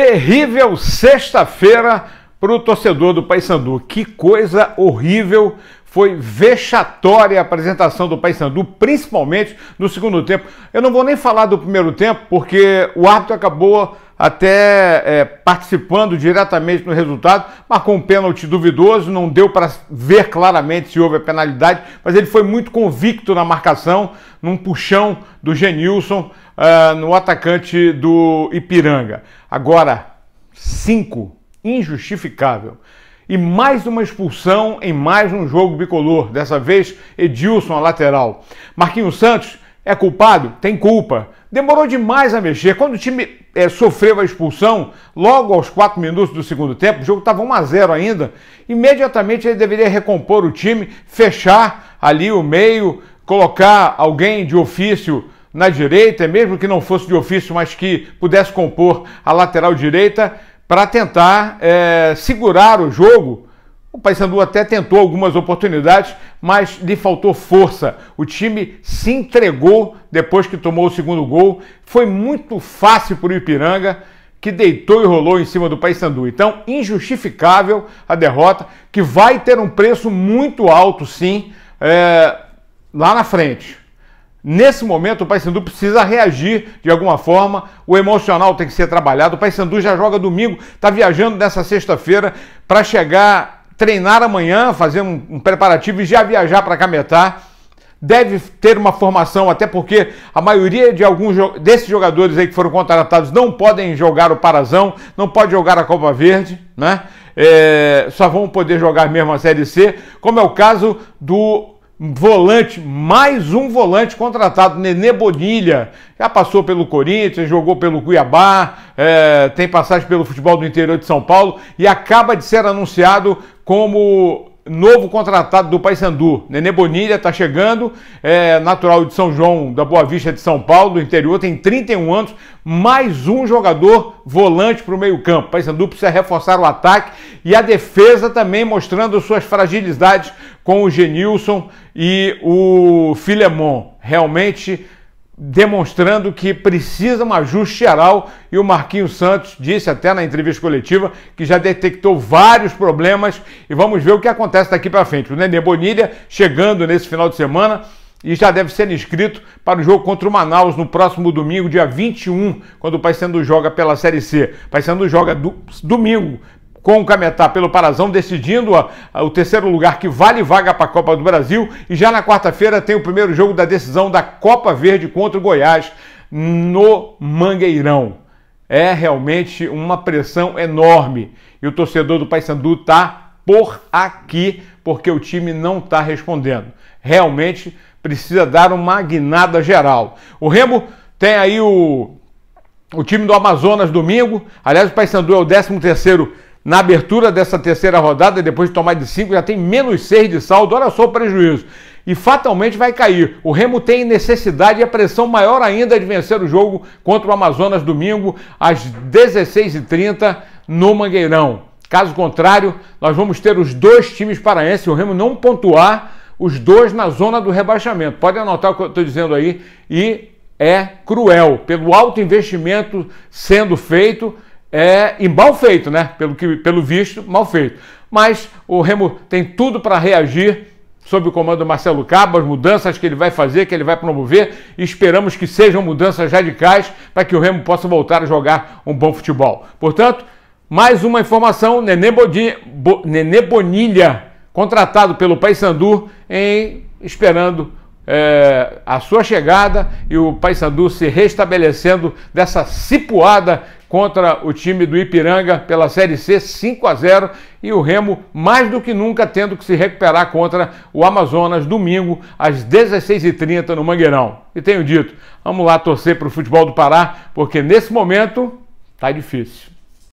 terrível sexta-feira para o torcedor do Paysandu. Que coisa horrível foi vexatória a apresentação do Paysandu, principalmente no segundo tempo. Eu não vou nem falar do primeiro tempo, porque o árbitro acabou até é, participando diretamente no resultado, marcou um pênalti duvidoso, não deu para ver claramente se houve a penalidade, mas ele foi muito convicto na marcação, num puxão do Genilson uh, no atacante do Ipiranga. Agora, cinco, injustificável. E mais uma expulsão em mais um jogo bicolor, dessa vez Edilson a lateral. Marquinhos Santos é culpado? Tem culpa. Demorou demais a mexer. Quando o time é, sofreu a expulsão, logo aos 4 minutos do segundo tempo, o jogo estava 1 a 0 ainda. Imediatamente ele deveria recompor o time, fechar ali o meio, colocar alguém de ofício na direita, mesmo que não fosse de ofício, mas que pudesse compor a lateral direita para tentar é, segurar o jogo. O Paysandu até tentou algumas oportunidades, mas lhe faltou força. O time se entregou depois que tomou o segundo gol. Foi muito fácil para o Ipiranga, que deitou e rolou em cima do Paysandu. Então, injustificável a derrota, que vai ter um preço muito alto, sim, é, lá na frente. Nesse momento, o Paysandu precisa reagir de alguma forma, o emocional tem que ser trabalhado. O Paysandu já joga domingo, está viajando nessa sexta-feira para chegar, treinar amanhã, fazer um, um preparativo e já viajar para Cametá. Deve ter uma formação, até porque a maioria de alguns desses jogadores aí que foram contratados não podem jogar o Parazão, não pode jogar a Copa Verde, né? É, só vão poder jogar mesmo a Série C, como é o caso do volante, mais um volante contratado, Nenê Bonilha, já passou pelo Corinthians, jogou pelo Cuiabá, é, tem passagem pelo futebol do interior de São Paulo e acaba de ser anunciado como novo contratado do Paysandu. Nenê Bonilha está chegando, é natural de São João, da Boa Vista de São Paulo, do interior, tem 31 anos, mais um jogador volante para o meio-campo. Paysandu precisa reforçar o ataque e a defesa também mostrando suas fragilidades com o Genilson e o Filemon. Realmente demonstrando que precisa um ajuste geral e o Marquinhos Santos disse até na entrevista coletiva que já detectou vários problemas e vamos ver o que acontece daqui para frente. O Nenê Bonilha chegando nesse final de semana e já deve ser inscrito para o jogo contra o Manaus no próximo domingo, dia 21, quando o Paysandu joga pela Série C. Paysandu joga do, domingo com o Cametá pelo Parazão, decidindo o terceiro lugar que vale vaga para a Copa do Brasil. E já na quarta-feira tem o primeiro jogo da decisão da Copa Verde contra o Goiás no Mangueirão. É realmente uma pressão enorme. E o torcedor do Paysandu está por aqui porque o time não está respondendo. Realmente precisa dar uma guinada geral. O Remo tem aí o, o time do Amazonas domingo. Aliás, o Paysandu é o 13 terceiro na abertura dessa terceira rodada, depois de tomar de 5, já tem menos 6 de saldo, olha só o prejuízo. E fatalmente vai cair. O Remo tem necessidade e a pressão maior ainda de vencer o jogo contra o Amazonas domingo, às 16h30, no Mangueirão. Caso contrário, nós vamos ter os dois times paraenses, o Remo não pontuar, os dois na zona do rebaixamento. Pode anotar o que eu estou dizendo aí. E é cruel, pelo alto investimento sendo feito é, e mal feito, né? Pelo, que, pelo visto, mal feito. Mas o Remo tem tudo para reagir sob o comando do Marcelo Cabo, as mudanças que ele vai fazer, que ele vai promover, e esperamos que sejam mudanças radicais para que o Remo possa voltar a jogar um bom futebol. Portanto, mais uma informação, Nenê, Bo, Nenê Bonilha, contratado pelo Paysandu, em, esperando é, a sua chegada e o Paysandu se restabelecendo dessa cipuada contra o time do Ipiranga pela Série C 5 a 0 e o Remo mais do que nunca tendo que se recuperar contra o Amazonas domingo às 16h30 no Mangueirão. E tenho dito, vamos lá torcer para o futebol do Pará, porque nesse momento tá difícil.